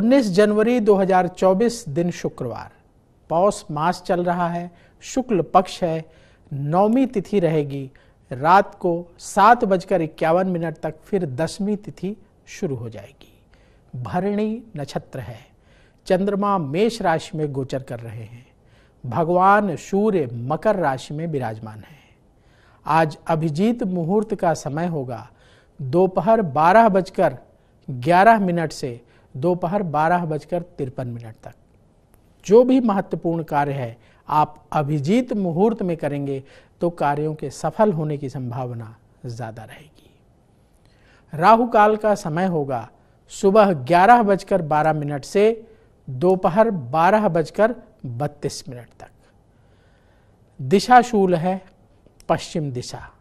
19 जनवरी 2024 दिन शुक्रवार पौष मास चल रहा है शुक्ल पक्ष है नौमी तिथि रहेगी रात को सात बजकर इक्यावन मिनट तक फिर दसवीं तिथि शुरू हो जाएगी भरणी नक्षत्र है चंद्रमा मेष राशि में गोचर कर रहे हैं भगवान सूर्य मकर राशि में विराजमान है आज अभिजीत मुहूर्त का समय होगा दोपहर बारह बजकर ग्यारह मिनट से दोपहर बारह बजकर तिरपन मिनट तक जो भी महत्वपूर्ण कार्य है आप अभिजीत मुहूर्त में करेंगे तो कार्यों के सफल होने की संभावना ज़्यादा रहेगी राहु काल का समय होगा सुबह ग्यारह बजकर बारह मिनट से दोपहर बारह बजकर बत्तीस मिनट तक दिशा शूल है पश्चिम दिशा